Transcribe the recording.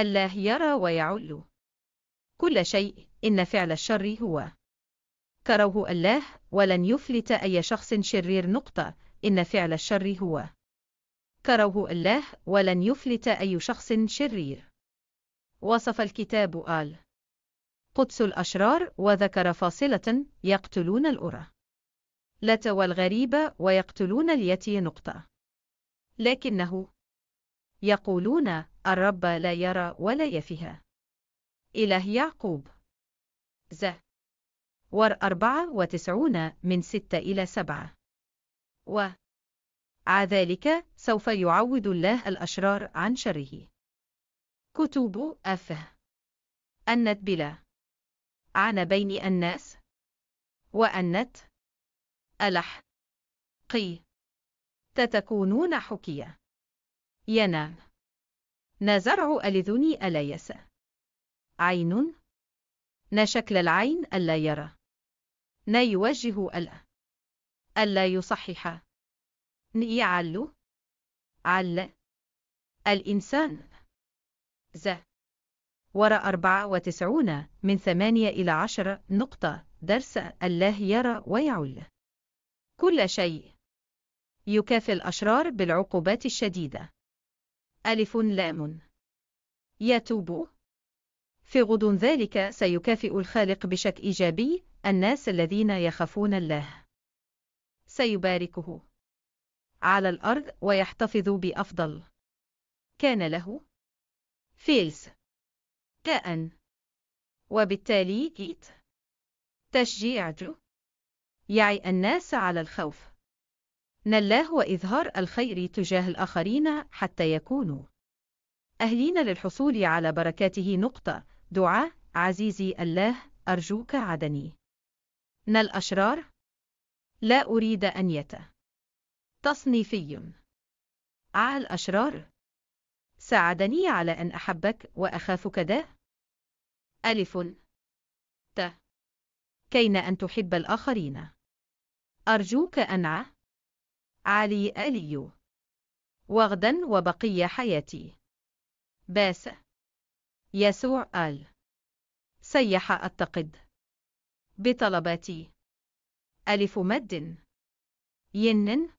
الله يرى ويعل كل شيء إن فعل الشر هو كروه الله ولن يفلت أي شخص شرير نقطة إن فعل الشر هو كروه الله ولن يفلت أي شخص شرير وصف الكتاب آل قدس الأشرار وذكر فاصلة يقتلون الأرى لت والغريبة ويقتلون اليتي نقطة لكنه يقولون الرب لا يرى ولا يفيها إله يعقوب ز ور أربعة وتسعون من ستة إلى سبعة و ذلك سوف يعوض الله الأشرار عن شره كتب أفه أنت بلا عن بين الناس وأنت ألح قي تتكونون حكية ينام نزرع ألذني ألا يسى عين نا شكل العين ألا يرى نا يوجه ألا ألا يصحح يعل عل الإنسان ز وراء 94 من 8 إلى 10 نقطة درس الله يرى ويعل كل شيء يكافي الأشرار بالعقوبات الشديدة ألف لام يتوب في غض ذلك سيكافئ الخالق بشكل إيجابي الناس الذين يخافون الله سيباركه على الأرض ويحتفظ بأفضل كان له فيلس كأن وبالتالي جيت تشجيع جو يعي الناس على الخوف نلاه وإظهار الخير تجاه الآخرين حتى يكونوا أهلين للحصول على بركاته نقطة دعاء عزيزي الله أرجوك عدني نل أشرار لا أريد أن يت تصنيفي ع أشرار ساعدني على أن أحبك وأخافك ده ألف ت كين أن تحب الآخرين أرجوك أن ع علي ألي وغدا وبقي حياتي باس يسوع آل سيح أتقد بطلباتي ألف مد ينن